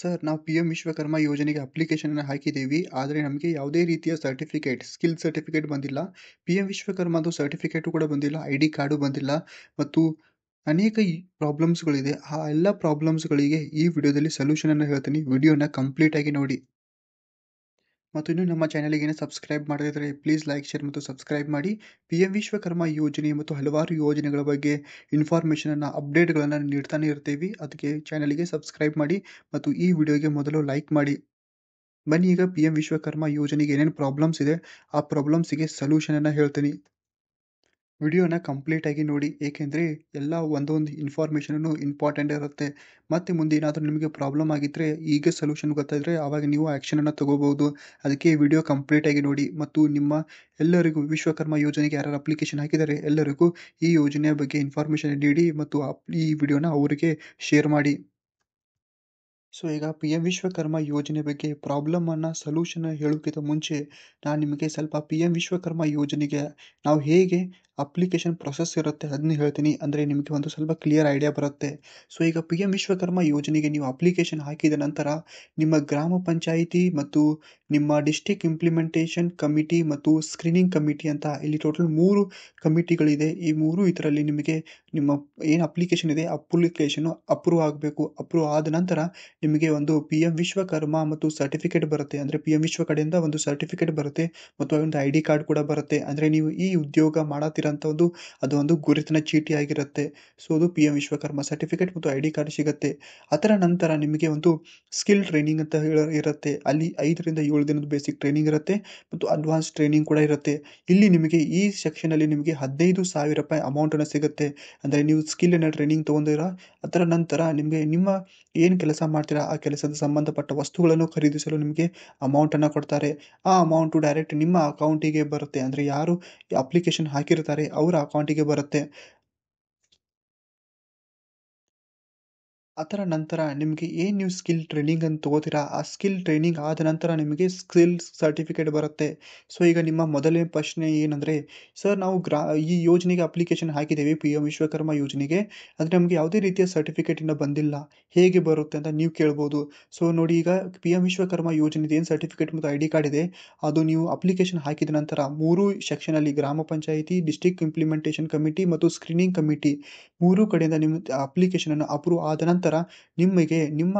sir ನಾವು P M Vishwakarma ಯೋಜನೆಗೆ ಅಪ್ಲಿಕೇಶನನ್ನು ಹಾಕಿದ್ದೀವಿ ಆದರೆ ನಮಗೆ ಯಾವುದೇ ರೀತಿಯ ಸರ್ಟಿಫಿಕೇಟ್ ಸ್ಕಿಲ್ ಸರ್ಟಿಫಿಕೇಟ್ ಬಂದಿಲ್ಲ ಪಿ ಎಂ ವಿಶ್ವಕರ್ಮದು ಸರ್ಟಿಫಿಕೇಟು ಕೂಡ ಬಂದಿಲ್ಲ ಐ ಡಿ ಕಾರ್ಡು ಬಂದಿಲ್ಲ ಮತ್ತು ಅನೇಕ ಈ ಪ್ರಾಬ್ಲಮ್ಸ್ಗಳಿದೆ ಆ ಎಲ್ಲ ಪ್ರಾಬ್ಲಮ್ಸ್ಗಳಿಗೆ ಈ ವಿಡಿಯೋದಲ್ಲಿ ಸೊಲ್ಯೂಷನನ್ನು ಹೇಳ್ತೀನಿ ವಿಡಿಯೋನ ಕಂಪ್ಲೀಟಾಗಿ ನೋಡಿ ಮತ್ತು ಇನ್ನೂ ನಮ್ಮ ಚಾನಲಿಗೆ ಸಬ್ಸ್ಕ್ರೈಬ್ ಮಾಡದಿದ್ದರೆ ಪ್ಲೀಸ್ ಲೈಕ್ ಶೇರ್ ಮತ್ತು ಸಬ್ಸ್ಕ್ರೈಬ್ ಮಾಡಿ ಪಿ ಎಂ ವಿಶ್ವಕರ್ಮ ಯೋಜನೆ ಮತ್ತು ಹಲವಾರು ಯೋಜನೆಗಳ ಬಗ್ಗೆ ಇನ್ಫಾರ್ಮೇಷನನ್ನು ಅಪ್ಡೇಟ್ಗಳನ್ನು ನೀಡ್ತಾನೆ ಇರ್ತೀವಿ ಅದಕ್ಕೆ ಚಾನಲಿಗೆ ಸಬ್ಸ್ಕ್ರೈಬ್ ಮಾಡಿ ಮತ್ತು ಈ ವಿಡಿಯೋಗೆ ಮೊದಲು ಲೈಕ್ ಮಾಡಿ ಬನ್ನಿ ಈಗ ಪಿ ಎಂ ವಿಶ್ವಕರ್ಮ ಯೋಜನೆಗೆ ಏನೇನು ಪ್ರಾಬ್ಲಮ್ಸ್ ಇದೆ ಆ ಪ್ರಾಬ್ಲಮ್ಸಿಗೆ ಸೊಲ್ಯೂಷನನ್ನು ಹೇಳ್ತೀನಿ ವಿಡಿಯೋನ ಕಂಪ್ಲೀಟಾಗಿ ನೋಡಿ ಏಕೆಂದರೆ ಎಲ್ಲ ಒಂದೊಂದು ಇನ್ಫಾರ್ಮೇಷನೂ ಇಂಪಾರ್ಟೆಂಟ್ ಇರುತ್ತೆ ಮತ್ತು ಮುಂದೆ ಏನಾದರೂ ನಿಮಗೆ ಪ್ರಾಬ್ಲಮ್ ಆಗಿದ್ದರೆ ಈಗ ಸೊಲ್ಯೂಷನ್ ಗೊತ್ತಾದರೆ ಆವಾಗ ನೀವು ಆ್ಯಕ್ಷನನ್ನು ತಗೋಬೋದು ಅದಕ್ಕೆ ವಿಡಿಯೋ ಕಂಪ್ಲೀಟಾಗಿ ನೋಡಿ ಮತ್ತು ನಿಮ್ಮ ಎಲ್ಲರಿಗೂ ವಿಶ್ವಕರ್ಮ ಯೋಜನೆಗೆ ಯಾರು ಅಪ್ಲಿಕೇಶನ್ ಹಾಕಿದ್ದಾರೆ ಎಲ್ಲರಿಗೂ ಈ ಯೋಜನೆಯ ಬಗ್ಗೆ ಇನ್ಫಾರ್ಮೇಷನ್ ನೀಡಿ ಮತ್ತು ಈ ವಿಡಿಯೋನ ಅವರಿಗೆ ಶೇರ್ ಮಾಡಿ ಸೊ ಈಗ ಪಿ ಎಮ್ ವಿಶ್ವಕರ್ಮ ಯೋಜನೆ ಬಗ್ಗೆ ಪ್ರಾಬ್ಲಮನ್ನು ಸೊಲ್ಯೂಷನ್ ಹೇಳೋಕ್ಕಿಂತ ಮುಂಚೆ ನಾನು ನಿಮಗೆ ಸ್ವಲ್ಪ ಪಿ ಎಮ್ ವಿಶ್ವಕರ್ಮ ಯೋಜನೆಗೆ ನಾವು ಹೇಗೆ ಅಪ್ಲಿಕೇಶನ್ ಪ್ರೊಸೆಸ್ ಇರುತ್ತೆ ಅದನ್ನ ಹೇಳ್ತೀನಿ ಅಂದರೆ ನಿಮಗೆ ಒಂದು ಸ್ವಲ್ಪ ಕ್ಲಿಯರ್ ಐಡಿಯಾ ಬರುತ್ತೆ ಸೊ ಈಗ ಪಿ ಎಂ ವಿಶ್ವಕರ್ಮ ಯೋಜನೆಗೆ ನೀವು ಅಪ್ಲಿಕೇಶನ್ ಹಾಕಿದ ನಂತರ ನಿಮ್ಮ ಗ್ರಾಮ ಪಂಚಾಯಿತಿ ಮತ್ತು ನಿಮ್ಮ ಡಿಸ್ಟಿಕ್ ಇಂಪ್ಲಿಮೆಂಟೇಷನ್ ಕಮಿಟಿ ಮತ್ತು ಸ್ಕ್ರೀನಿಂಗ್ ಕಮಿಟಿ ಅಂತ ಇಲ್ಲಿ ಟೋಟಲ್ ಮೂರು ಕಮಿಟಿಗಳಿದೆ ಈ ಮೂರು ಇದರಲ್ಲಿ ನಿಮಗೆ ನಿಮ್ಮ ಏನು ಅಪ್ಲಿಕೇಶನ್ ಇದೆ ಅಪ್ಲಿಕೇಶನ್ ಅಪ್ರೂವ್ ಆಗಬೇಕು ಅಪ್ರೂವ್ ಆದ ನಂತರ ನಿಮಗೆ ಒಂದು ಪಿ ಎಂ ವಿಶ್ವಕರ್ಮ ಮತ್ತು ಸರ್ಟಿಫಿಕೇಟ್ ಬರುತ್ತೆ ಅಂದರೆ ಪಿ ಎಂ ವಿಶ್ವ ಕಡೆಯಿಂದ ಒಂದು ಸರ್ಟಿಫಿಕೇಟ್ ಬರುತ್ತೆ ಮತ್ತು ಒಂದು ಐ ಡಿ ಕಾರ್ಡ್ ಕೂಡ ಬರುತ್ತೆ ಅಂದರೆ ನೀವು ಈ ಉದ್ಯೋಗ ಮಾಡತ್ತಿರ ಇರೋಂಥ ಒಂದು ಒಂದು ಗುರುತಿನ ಚೀಟಿ ಆಗಿರುತ್ತೆ ಸೊ ಅದು ಪಿ ಎಂ ವಿಶ್ವಕರ್ಮ ಸರ್ಟಿಫಿಕೇಟ್ ಮತ್ತು ಐ ಡಿ ಕಾರ್ಡ್ ಸಿಗುತ್ತೆ ಅದರ ನಂತರ ನಿಮಗೆ ಒಂದು ಸ್ಕಿಲ್ ಟ್ರೈನಿಂಗ್ ಅಂತ ಇರುತ್ತೆ ಅಲ್ಲಿ ಐದರಿಂದ ಏಳು ದಿನದ ಬೇಸಿಕ್ ಟ್ರೈನಿಂಗ್ ಇರುತ್ತೆ ಮತ್ತು ಅಡ್ವಾನ್ಸ್ ಟ್ರೈನಿಂಗ್ ಕೂಡ ಇರುತ್ತೆ ಇಲ್ಲಿ ನಿಮಗೆ ಈ ಸೆಕ್ಷನಲ್ಲಿ ನಿಮಗೆ ಹದಿನೈದು ಸಾವಿರ ರೂಪಾಯಿ ಅಮೌಂಟನ್ನು ಸಿಗುತ್ತೆ ಅಂದ್ರೆ ನೀವು ಸ್ಕಿಲ್ನ ಟ್ರೈನಿಂಗ್ ತಗೊಂಡಿರ ಅದರ ನಂತರ ನಿಮಗೆ ನಿಮ್ಮ ಏನು ಕೆಲಸ ಮಾಡ್ತೀರಾ ಆ ಕೆಲಸದ ಸಂಬಂಧಪಟ್ಟ ವಸ್ತುಗಳನ್ನು ಖರೀದಿಸಲು ನಿಮಗೆ ಅಮೌಂಟ್ ಅಮೌಂಟನ್ನು ಕೊಡ್ತಾರೆ ಆ ಅಮೌಂಟ್ ಡೈರೆಕ್ಟ್ ನಿಮ್ಮ ಅಕೌಂಟಿಗೆ ಬರುತ್ತೆ ಅಂದ್ರೆ ಯಾರು ಅಪ್ಲಿಕೇಶನ್ ಹಾಕಿರ್ತಾರೆ ಸಾರಿ ಅವರ ಅಕೌಂಟಿಗೆ ಬರುತ್ತೆ ಆ ಥರ ನಂತರ ನಿಮಗೆ ಏನು ನೀವು ಸ್ಕಿಲ್ ಟ್ರೈನಿಂಗ್ ಅಂತ ತೊಗೋತೀರಾ ಆ ಸ್ಕಿಲ್ ಟ್ರೈನಿಂಗ್ ಆದ ನಂತರ ನಿಮಗೆ ಸ್ಕಿಲ್ ಸರ್ಟಿಫಿಕೇಟ್ ಬರುತ್ತೆ ಸೊ ಈಗ ನಿಮ್ಮ ಮೊದಲನೇ ಪ್ರಶ್ನೆ ಏನಂದರೆ ಸರ್ ನಾವು ಗ್ರಾ ಈ ಯೋಜನೆಗೆ ಅಪ್ಲಿಕೇಶನ್ ಹಾಕಿದ್ದೇವೆ ಪಿ ಎಮ್ ವಿಶ್ವಕರ್ಮ ಯೋಜನೆಗೆ ಅಂದರೆ ನಮಗೆ ಯಾವುದೇ ರೀತಿಯ ಸರ್ಟಿಫಿಕೇಟ್ ಇನ್ನೂ ಬಂದಿಲ್ಲ ಹೇಗೆ ಬರುತ್ತೆ ಅಂತ ನೀವು ಕೇಳ್ಬೋದು ಸೊ ನೋಡಿ ಈಗ ಪಿ ಎಮ್ ವಿಶ್ವಕರ್ಮ ಯೋಜನೆದು ಏನು ಸರ್ಟಿಫಿಕೇಟ್ ಮತ್ತು ಐ ಡಿ ಕಾರ್ಡ್ ಇದೆ ಅದು ನೀವು ಅಪ್ಲಿಕೇಶನ್ ಹಾಕಿದ ನಂತರ ಮೂರು ಸೆಕ್ಷನಲ್ಲಿ ಗ್ರಾಮ ಪಂಚಾಯಿತಿ ಡಿಸ್ಟಿಕ್ ಇಂಪ್ಲಿಮೆಂಟೇಷನ್ ಕಮಿಟಿ ಮತ್ತು ಸ್ಕ್ರೀನಿಂಗ್ ಕಮಿಟಿ ಮೂರು ಕಡೆಯಿಂದ ನಿಮ್ಮ ಅಪ್ಲಿಕೇಶನನ್ನು ಅಪ್ರೂವ್ ಆದ ನಂತರ ನಂತರ ನಿಮಗೆ ನಿಮ್ಮ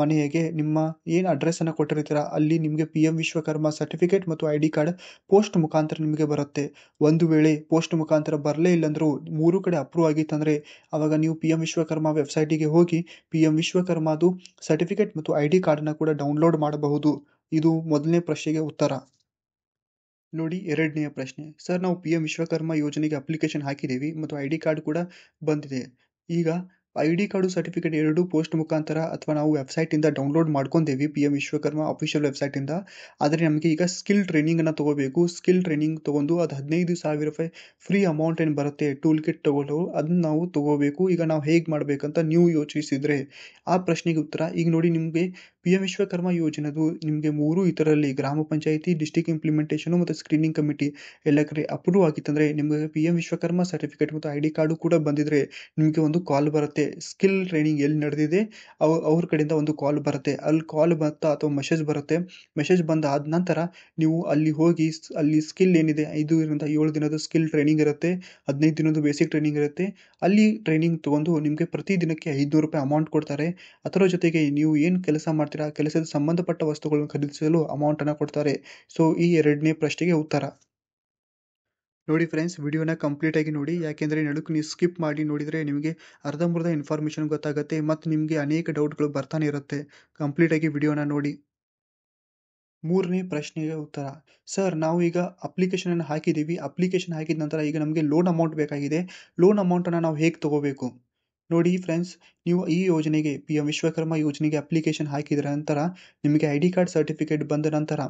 ಮನೆಗೆ ನಿಮ್ಮ ಏನು ಅಡ್ರೆಸ್ಸನ್ನು ಕೊಟ್ಟಿರ್ತೀರ ಅಲ್ಲಿ ನಿಮಗೆ ಪಿ ಎಂ ವಿಶ್ವಕರ್ಮ ಸರ್ಟಿಫಿಕೇಟ್ ಮತ್ತು ಐ ಡಿ ಕಾರ್ಡ್ ಪೋಸ್ಟ್ ಮುಖಾಂತರ ನಿಮಗೆ ಬರುತ್ತೆ ಒಂದು ವೇಳೆ ಪೋಸ್ಟ್ ಮುಖಾಂತರ ಬರಲೇ ಇಲ್ಲಂದರೂ ಮೂರು ಕಡೆ ಅಪ್ರೂವ್ ಆಗಿತ್ತಂದರೆ ಆವಾಗ ನೀವು ಪಿ ಎಂ ವಿಶ್ವಕರ್ಮ ವೆಬ್ಸೈಟಿಗೆ ಹೋಗಿ ಪಿ ಎಂ ವಿಶ್ವಕರ್ಮದು ಸರ್ಟಿಫಿಕೇಟ್ ಮತ್ತು ಐ ಡಿ ಕಾರ್ಡನ್ನು ಕೂಡ ಡೌನ್ಲೋಡ್ ಮಾಡಬಹುದು ಇದು ಮೊದಲನೇ ಪ್ರಶ್ನೆಗೆ ಉತ್ತರ ನೋಡಿ ಎರಡನೆಯ ಪ್ರಶ್ನೆ ಸರ್ ನಾವು ಪಿ ಎಂ ವಿಶ್ವಕರ್ಮ ಯೋಜನೆಗೆ ಅಪ್ಲಿಕೇಶನ್ ಹಾಕಿದ್ದೀವಿ ಮತ್ತು ಐ ಡಿ ಕಾರ್ಡ್ ಕೂಡ ಬಂದಿದೆ ಈಗ ಐ ಡಿ ಕಾರ್ಡು ಸರ್ಟಿಫಿಕೇಟ್ ಎರಡು ಪೋಸ್ಟ್ ಮುಖಾಂತರ ಅಥವಾ ನಾವು ವೆಬ್ಸೈಟಿಂದ ಡೌನ್ಲೋಡ್ ಮಾಡ್ಕೊಂಡೇವಿ ಪಿ ಎಮ್ ವಿಶ್ವಕರ್ಮ ಅಫಿಷಿಯಲ್ ವೆಬ್ಸೈಟಿಂದ ಆದರೆ ನಮಗೆ ಈಗ ಸ್ಕಿಲ್ ಟ್ರೈನಿಂಗನ್ನು ತೊಗೋಬೇಕು ಸ್ಕಿಲ್ ಟ್ರೈನಿಂಗ್ ತೊಗೊಂಡು ಅದು ಹದಿನೈದು ಸಾವಿರ ರೂಪಾಯಿ ಫ್ರೀ ಅಮೌಂಟ್ ಏನು ಬರುತ್ತೆ ಟೂಲ್ ಕಿಟ್ ತೊಗೊಂಡು ಅದನ್ನು ನಾವು ತೊಗೋಬೇಕು ಈಗ ನಾವು ಹೇಗೆ ಮಾಡಬೇಕಂತ ನೀವು ಯೋಚಿಸಿದರೆ ಆ ಪ್ರಶ್ನೆಗೆ ಉತ್ತರ ಈಗ ನೋಡಿ ನಿಮಗೆ ಪಿ ಎಂ ವಿಶ್ವಕರ್ಮ ಯೋಜನೆದು ನಿಮಗೆ ಮೂರು ಇದರಲ್ಲಿ ಗ್ರಾಮ ಪಂಚಾಯಿತಿ ಡಿಸ್ಟಿಕ್ ಇಂಪ್ಲಿಮೆಂಟೇಷನು ಮತ್ತು ಸ್ಕ್ರೀನಿಂಗ್ ಕಮಿಟಿ ಎಲ್ಲ ಕಡೆ ಅಪ್ರೂವ್ ಆಗಿತ್ತಂದರೆ ನಿಮಗೆ ಪಿ ಎಂ ವಿಶ್ವಕರ್ಮ ಸರ್ಟಿಫಿಕೇಟ್ ಮತ್ತು ಐ ಡಿ ಕಾರ್ಡು ಕೂಡ ಬಂದಿದ್ದರೆ ನಿಮಗೆ ಒಂದು ಕಾಲ್ ಬರುತ್ತೆ ಸ್ಕಿಲ್ ಟ್ರೈನಿಂಗ್ ಎಲ್ಲಿ ನಡೆದಿದೆ ಅವ್ ಅವ್ರ ಕಡೆಯಿಂದ ಒಂದು ಕಾಲ್ ಬರುತ್ತೆ ಅಲ್ಲಿ ಕಾಲ್ ಬರ್ತಾ ಅಥವಾ ಮೆಸೇಜ್ ಬರುತ್ತೆ ಮೆಸೇಜ್ ಬಂದಾದ ನಂತರ ನೀವು ಅಲ್ಲಿ ಹೋಗಿ ಅಲ್ಲಿ ಸ್ಕಿಲ್ ಏನಿದೆ ಐದು ಏಳು ದಿನದ ಸ್ಕಿಲ್ ಟ್ರೈನಿಂಗ್ ಇರುತ್ತೆ ಹದಿನೈದು ದಿನದ ಬೇಸಿಕ್ ಟ್ರೈನಿಂಗ್ ಇರುತ್ತೆ ಅಲ್ಲಿ ಟ್ರೈನಿಂಗ್ ತಗೊಂಡು ನಿಮಗೆ ಪ್ರತಿ ದಿನಕ್ಕೆ ಐದುನೂರು ರೂಪಾಯಿ ಅಮೌಂಟ್ ಕೊಡ್ತಾರೆ ಅದರ ಜೊತೆಗೆ ನೀವು ಏನು ಕೆಲಸ ಮಾಡ್ತಾರೆ ಮಾಡ್ತೀರಾ ಕೆಲಸದ ಸಂಬಂಧಪಟ್ಟ ವಸ್ತುಗಳನ್ನು ಖರೀದಿಸಲು ಅಮೌಂಟ್ ಅಮೌಂಟನ್ನು ಕೊಡ್ತಾರೆ ಸೊ ಈ ಎರಡನೇ ಪ್ರಶ್ನೆಗೆ ಉತ್ತರ ನೋಡಿ ಫ್ರೆಂಡ್ಸ್ ವಿಡಿಯೋನ ಕಂಪ್ಲೀಟ್ ಆಗಿ ನೋಡಿ ಯಾಕೆಂದರೆ ನಡುಕು ನೀವು ಸ್ಕಿಪ್ ಮಾಡಿ ನೋಡಿದ್ರೆ ನಿಮಗೆ ಅರ್ಧಂಬರ್ಧ ಇನ್ಫಾರ್ಮೇಷನ್ ಗೊತ್ತಾಗುತ್ತೆ ಮತ್ತು ನಿಮಗೆ ಅನೇಕ ಡೌಟ್ಗಳು ಬರ್ತಾನೆ ಇರುತ್ತೆ ಆಗಿ ವಿಡಿಯೋನ ನೋಡಿ ಮೂರನೇ ಪ್ರಶ್ನೆಗೆ ಉತ್ತರ ಸರ್ ನಾವು ಈಗ ಅಪ್ಲಿಕೇಶನನ್ನು ಹಾಕಿದ್ದೀವಿ ಅಪ್ಲಿಕೇಶನ್ ಹಾಕಿದ ನಂತರ ಈಗ ನಮಗೆ ಲೋನ್ ಅಮೌಂಟ್ ಬೇಕಾಗಿದೆ ಲೋನ್ ಅಮೌಂಟನ್ನು ನಾವು ಹೇಗೆ ತಗೋಬೇಕು ನೋಡಿ ಫ್ರೆಂಡ್ಸ್ ನೀವು ಈ ಯೋಜನೆಗೆ ಪಿ ಎಂ ವಿಶ್ವಕರ್ಮ ಯೋಜನೆಗೆ ಅಪ್ಲಿಕೇಶನ್ ಹಾಕಿದ ನಂತರ ನಿಮಗೆ ಐ ಡಿ ಕಾರ್ಡ್ ಸರ್ಟಿಫಿಕೇಟ್ ಬಂದ ನಂತರ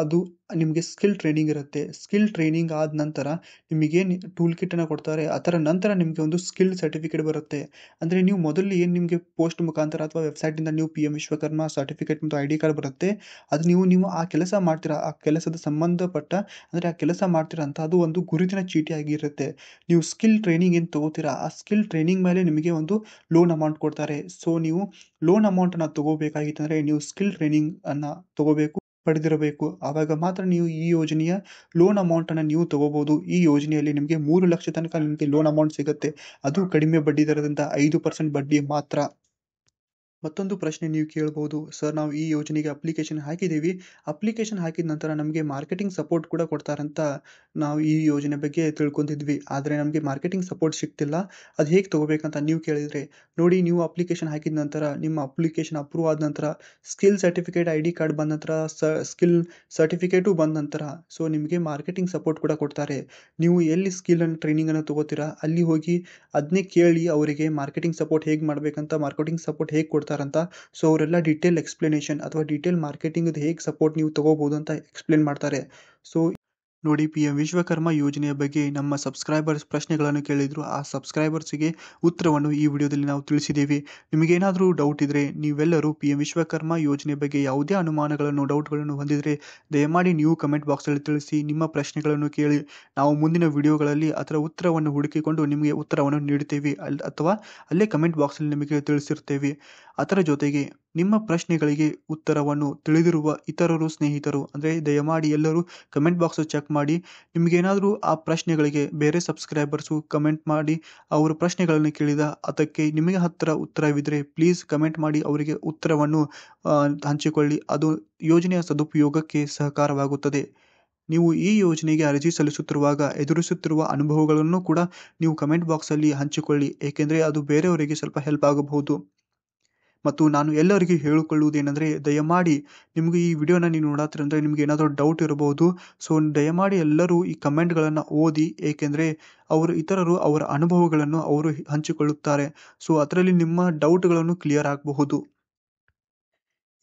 ಅದು ನಿಮಗೆ ಸ್ಕಿಲ್ ಟ್ರೈನಿಂಗ್ ಇರುತ್ತೆ ಸ್ಕಿಲ್ ಟ್ರೈನಿಂಗ್ ಆದ ನಂತರ ನಿಮಗೇನು ಟೂಲ್ ಕಿಟ್ಟನ್ನು ಕೊಡ್ತಾರೆ ಅದರ ನಂತರ ನಿಮಗೆ ಒಂದು ಸ್ಕಿಲ್ ಸರ್ಟಿಫಿಕೇಟ್ ಬರುತ್ತೆ ಅಂದರೆ ನೀವು ಮೊದಲು ಏನು ನಿಮಗೆ ಪೋಸ್ಟ್ ಮುಖಾಂತರ ಅಥವಾ ವೆಬ್ಸೈಟಿಂದ ನೀವು ಪಿ ಎಂ ವಿಶ್ವಕರ್ಮ ಸರ್ಟಿಫಿಕೇಟ್ ಮತ್ತು ಐ ಡಿ ಕಾರ್ಡ್ ಬರುತ್ತೆ ಅದು ನೀವು ನೀವು ಆ ಕೆಲಸ ಮಾಡ್ತೀರಾ ಆ ಕೆಲಸದ ಸಂಬಂಧಪಟ್ಟ ಅಂದರೆ ಆ ಕೆಲಸ ಮಾಡ್ತೀರಾ ಅಂತ ಅದು ಒಂದು ಗುರುತಿನ ಚೀಟಿಯಾಗಿರುತ್ತೆ ನೀವು ಸ್ಕಿಲ್ ಟ್ರೈನಿಂಗ್ ಏನು ತೊಗೋತೀರಾ ಆ ಸ್ಕಿಲ್ ಟ್ರೈನಿಂಗ್ ಮೇಲೆ ನಿಮಗೆ ಒಂದು ಲೋನ್ ಅಮೌಂಟ್ ಕೊಡ್ತಾರೆ ಸೊ ನೀವು ಲೋನ್ ಅಮೌಂಟನ್ನು ತೊಗೋಬೇಕಾಗಿತ್ತಂದರೆ ನೀವು ಸ್ಕಿಲ್ ಟ್ರೈನಿಂಗ್ ಅನ್ನ ತಗೋಬೇಕು ಪಡೆದಿರಬೇಕು ಆವಾಗ ಮಾತ್ರ ನೀವು ಈ ಯೋಜನೆಯ ಲೋನ್ ಅನ್ನ ನೀವು ತಗೋಬಹುದು ಈ ಯೋಜನೆಯಲ್ಲಿ ನಿಮಗೆ ಮೂರು ಲಕ್ಷ ತನಕ ನಿಮಗೆ ಲೋನ್ ಅಮೌಂಟ್ ಸಿಗುತ್ತೆ ಅದು ಕಡಿಮೆ ಬಡ್ಡಿ ದರದಿಂದ ಐದು ಪರ್ಸೆಂಟ್ ಬಡ್ಡಿ ಮಾತ್ರ ಮತ್ತೊಂದು ಪ್ರಶ್ನೆ ನೀವು ಕೇಳ್ಬೋದು ಸರ್ ನಾವು ಈ ಯೋಜನೆಗೆ ಅಪ್ಲಿಕೇಶನ್ ಹಾಕಿದ್ದೀವಿ ಅಪ್ಲಿಕೇಶನ್ ಹಾಕಿದ ನಂತರ ನಮಗೆ ಮಾರ್ಕೆಟಿಂಗ್ ಸಪೋರ್ಟ್ ಕೂಡ ಕೊಡ್ತಾರಂತ ನಾವು ಈ ಯೋಜನೆ ಬಗ್ಗೆ ತಿಳ್ಕೊಂಡಿದ್ವಿ ಆದರೆ ನಮಗೆ ಮಾರ್ಕೆಟಿಂಗ್ ಸಪೋರ್ಟ್ ಸಿಗ್ತಿಲ್ಲ ಅದು ಹೇಗೆ ತೊಗೋಬೇಕಂತ ನೀವು ಕೇಳಿದರೆ ನೋಡಿ ನೀವು ಅಪ್ಲಿಕೇಶನ್ ಹಾಕಿದ ನಂತರ ನಿಮ್ಮ ಅಪ್ಲಿಕೇಶನ್ ಅಪ್ರೂವ್ ಆದ ನಂತರ skill certificate I D card ಬಂದ ನಂತರ ಸ ಸ್ಕಿಲ್ ಸರ್ಟಿಫಿಕೇಟು ಬಂದ ನಂತರ ಸೊ ನಿಮಗೆ ಮಾರ್ಕೆಟಿಂಗ್ ಸಪೋರ್ಟ್ ಕೂಡ ಕೊಡ್ತಾರೆ ನೀವು ಎಲ್ಲಿ ಸ್ಕಿಲ್ ಟ್ರೈನಿಂಗ್ ಟ್ರೈನಿಂಗನ್ನು ತೊಗೋತೀರಾ ಅಲ್ಲಿ ಹೋಗಿ ಅದನ್ನೇ ಕೇಳಿ ಅವರಿಗೆ ಮಾರ್ಕೆಟಿಂಗ್ ಸಪೋರ್ಟ್ ಹೇಗೆ ಮಾಡಬೇಕಂತ ಮಾರ್ಕೆಟಿಂಗ್ ಸಪೋರ್ಟ್ ಹೇಗೆ ಕೊಡ್ತಾರೆ ಅಂತ ಸೊ ಅವರೆಲ್ಲ ಡೀಟೇಲ್ ಎಕ್ಸ್ಪ್ಲನೇಷನ್ ಅಥವಾ ಡೀಟೇಲ್ ಮಾರ್ಕೆಟಿಂಗ್ ಹೇಗೆ ಸಪೋರ್ಟ್ ನೀವು ತಗೋಬಹುದು ಅಂತ ಎಕ್ಸ್ಪ್ಲೇನ್ ಮಾಡ್ತಾರೆ ಸೊ ನೋಡಿ ಪಿ ಎಂ ವಿಶ್ವಕರ್ಮ ಯೋಜನೆಯ ಬಗ್ಗೆ ನಮ್ಮ ಸಬ್ಸ್ಕ್ರೈಬರ್ಸ್ ಪ್ರಶ್ನೆಗಳನ್ನು ಕೇಳಿದ್ರು ಆ ಸಬ್ಸ್ಕ್ರೈಬರ್ಸ್ಗೆ ಉತ್ತರವನ್ನು ಈ ವಿಡಿಯೋದಲ್ಲಿ ನಾವು ತಿಳಿಸಿದ್ದೀವಿ ನಿಮಗೇನಾದರೂ ಡೌಟ್ ಇದ್ದರೆ ನೀವೆಲ್ಲರೂ ಪಿ ಎಂ ವಿಶ್ವಕರ್ಮ ಯೋಜನೆ ಬಗ್ಗೆ ಯಾವುದೇ ಅನುಮಾನಗಳನ್ನು ಡೌಟ್ಗಳನ್ನು ಹೊಂದಿದರೆ ದಯಮಾಡಿ ನೀವು ಕಮೆಂಟ್ ಬಾಕ್ಸಲ್ಲಿ ತಿಳಿಸಿ ನಿಮ್ಮ ಪ್ರಶ್ನೆಗಳನ್ನು ಕೇಳಿ ನಾವು ಮುಂದಿನ ವಿಡಿಯೋಗಳಲ್ಲಿ ಅದರ ಉತ್ತರವನ್ನು ಹುಡುಕಿಕೊಂಡು ನಿಮಗೆ ಉತ್ತರವನ್ನು ನೀಡುತ್ತೇವೆ ಅಲ್ಲಿ ಅಥವಾ ಅಲ್ಲೇ ಕಮೆಂಟ್ ಬಾಕ್ಸಲ್ಲಿ ನಿಮಗೆ ತಿಳಿಸಿರ್ತೇವೆ ಅದರ ಜೊತೆಗೆ ನಿಮ್ಮ ಪ್ರಶ್ನೆಗಳಿಗೆ ಉತ್ತರವನ್ನು ತಿಳಿದಿರುವ ಇತರರು ಸ್ನೇಹಿತರು ಅಂದರೆ ದಯಮಾಡಿ ಎಲ್ಲರೂ ಕಮೆಂಟ್ ಬಾಕ್ಸು ಚೆಕ್ ಮಾಡಿ ನಿಮಗೇನಾದರೂ ಆ ಪ್ರಶ್ನೆಗಳಿಗೆ ಬೇರೆ ಸಬ್ಸ್ಕ್ರೈಬರ್ಸು ಕಮೆಂಟ್ ಮಾಡಿ ಅವರ ಪ್ರಶ್ನೆಗಳನ್ನು ಕೇಳಿದ ಅದಕ್ಕೆ ನಿಮಗೆ ಹತ್ತಿರ ಉತ್ತರವಿದ್ದರೆ ಪ್ಲೀಸ್ ಕಮೆಂಟ್ ಮಾಡಿ ಅವರಿಗೆ ಉತ್ತರವನ್ನು ಹಂಚಿಕೊಳ್ಳಿ ಅದು ಯೋಜನೆಯ ಸದುಪಯೋಗಕ್ಕೆ ಸಹಕಾರವಾಗುತ್ತದೆ ನೀವು ಈ ಯೋಜನೆಗೆ ಅರ್ಜಿ ಸಲ್ಲಿಸುತ್ತಿರುವಾಗ ಎದುರಿಸುತ್ತಿರುವ ಅನುಭವಗಳನ್ನು ಕೂಡ ನೀವು ಕಮೆಂಟ್ ಬಾಕ್ಸಲ್ಲಿ ಹಂಚಿಕೊಳ್ಳಿ ಏಕೆಂದರೆ ಅದು ಬೇರೆಯವರಿಗೆ ಸ್ವಲ್ಪ ಹೆಲ್ಪ್ ಆಗಬಹುದು ಮತ್ತು ನಾನು ಎಲ್ಲರಿಗೂ ಹೇಳಿಕೊಳ್ಳುವುದೇನೆಂದರೆ ದಯಮಾಡಿ ನಿಮಗೆ ಈ ವಿಡಿಯೋನ ನೀವು ನೋಡತ್ತಿರಂದರೆ ನಿಮಗೆ ಏನಾದರೂ ಡೌಟ್ ಇರಬಹುದು ಸೊ ದಯಮಾಡಿ ಎಲ್ಲರೂ ಈ ಕಮೆಂಟ್ಗಳನ್ನು ಓದಿ ಏಕೆಂದರೆ ಅವರು ಇತರರು ಅವರ ಅನುಭವಗಳನ್ನು ಅವರು ಹಂಚಿಕೊಳ್ಳುತ್ತಾರೆ ಸೊ ಅದರಲ್ಲಿ ನಿಮ್ಮ ಡೌಟ್ಗಳನ್ನು ಕ್ಲಿಯರ್ ಆಗಬಹುದು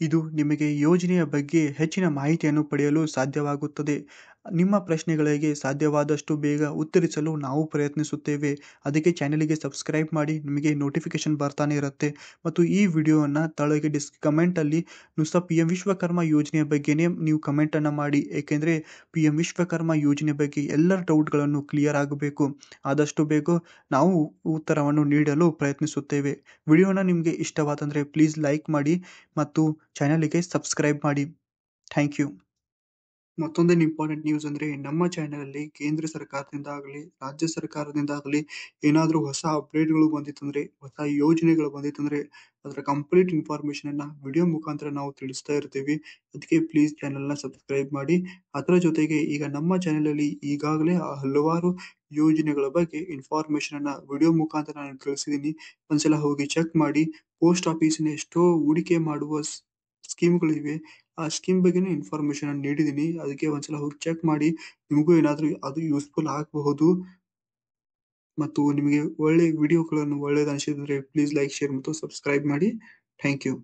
ಇದು ನಿಮಗೆ ಯೋಜನೆಯ ಬಗ್ಗೆ ಹೆಚ್ಚಿನ ಮಾಹಿತಿಯನ್ನು ಪಡೆಯಲು ಸಾಧ್ಯವಾಗುತ್ತದೆ ನಿಮ್ಮ ಪ್ರಶ್ನೆಗಳಿಗೆ ಸಾಧ್ಯವಾದಷ್ಟು ಬೇಗ ಉತ್ತರಿಸಲು ನಾವು ಪ್ರಯತ್ನಿಸುತ್ತೇವೆ ಅದಕ್ಕೆ ಚಾನಲಿಗೆ ಸಬ್ಸ್ಕ್ರೈಬ್ ಮಾಡಿ ನಿಮಗೆ ನೋಟಿಫಿಕೇಷನ್ ಬರ್ತಾನೆ ಇರುತ್ತೆ ಮತ್ತು ಈ ವಿಡಿಯೋವನ್ನು ತಳಗೆ ಡಿಸ್ ಕಮೆಂಟಲ್ಲಿ ನುಸ ಪಿ ಎಂ ವಿಶ್ವಕರ್ಮ ಯೋಜನೆಯ ಬಗ್ಗೆ ನೀವು ಕಮೆಂಟನ್ನು ಮಾಡಿ ಏಕೆಂದರೆ ಪಿ ಎಂ ವಿಶ್ವಕರ್ಮ ಯೋಜನೆ ಬಗ್ಗೆ ಎಲ್ಲರ ಡೌಟ್ಗಳನ್ನು ಕ್ಲಿಯರ್ ಆಗಬೇಕು ಆದಷ್ಟು ಬೇಗ ನಾವು ಉತ್ತರವನ್ನು ನೀಡಲು ಪ್ರಯತ್ನಿಸುತ್ತೇವೆ ವಿಡಿಯೋನ ನಿಮಗೆ ಇಷ್ಟವಾದಂದರೆ ಪ್ಲೀಸ್ ಲೈಕ್ ಮಾಡಿ ಮತ್ತು ಚಾನಲಿಗೆ ಸಬ್ಸ್ಕ್ರೈಬ್ ಮಾಡಿ ಥ್ಯಾಂಕ್ ಯು ಮತ್ತೊಂದೇನು ಇಂಪಾರ್ಟೆಂಟ್ ನ್ಯೂಸ್ ಅಂದ್ರೆ ನಮ್ಮ ಚಾನೆಲ್ ಅಲ್ಲಿ ಕೇಂದ್ರ ಸರ್ಕಾರದಿಂದ ಆಗಲಿ ರಾಜ್ಯ ಸರ್ಕಾರದಿಂದ ಆಗಲಿ ಏನಾದ್ರು ಹೊಸ ಅಪ್ಡೇಟ್ ಗಳು ಹೊಸ ಯೋಜನೆಗಳು ಬಂದಿತ್ತು ಅಂದ್ರೆ ಅದರ ಕಂಪ್ಲೀಟ್ ಇನ್ಫಾರ್ಮೇಶನ್ ಅನ್ನ ವಿಡಿಯೋ ಮುಖಾಂತರ ನಾವು ತಿಳಿಸ್ತಾ ಇರ್ತೀವಿ ಅದಕ್ಕೆ ಪ್ಲೀಸ್ ಚಾನೆಲ್ ನ ಸಬ್ಸ್ಕ್ರೈಬ್ ಮಾಡಿ ಅದರ ಜೊತೆಗೆ ಈಗ ನಮ್ಮ ಚಾನೆಲ್ ಅಲ್ಲಿ ಈಗಾಗಲೇ ಹಲವಾರು ಯೋಜನೆಗಳ ಬಗ್ಗೆ ಇನ್ಫಾರ್ಮೇಶನ್ ಅನ್ನ ವಿಡಿಯೋ ಮುಖಾಂತರ ನಾನು ತಿಳಿಸಿದ್ದೀನಿ ಒಂದ್ಸಲ ಹೋಗಿ ಚೆಕ್ ಮಾಡಿ ಪೋಸ್ಟ್ ನ ಎಷ್ಟೋ ಹೂಡಿಕೆ ಮಾಡುವ ಸ್ಕೀಮ್ಗಳಿವೆ ಆ ಸ್ಕೀಮ್ ಬಗ್ಗೆನೇ ಇನ್ಫಾರ್ಮೇಶನ್ ನೀಡಿದ್ದೀನಿ ಅದಕ್ಕೆ ಒಂದ್ಸಲ ಹೋಗಿ ಚೆಕ್ ಮಾಡಿ ನಿಮಗೂ ಏನಾದರೂ ಅದು ಯೂಸ್ಫುಲ್ ಆಗಬಹುದು ಮತ್ತು ನಿಮಗೆ ಒಳ್ಳೆ ವಿಡಿಯೋಗಳನ್ನು ಒಳ್ಳೇದು ಅನಿಸಿದ್ರೆ ಪ್ಲೀಸ್ ಲೈಕ್ ಶೇರ್ ಮತ್ತು ಸಬ್ಸ್ಕ್ರೈಬ್ ಮಾಡಿ ಥ್ಯಾಂಕ್ ಯು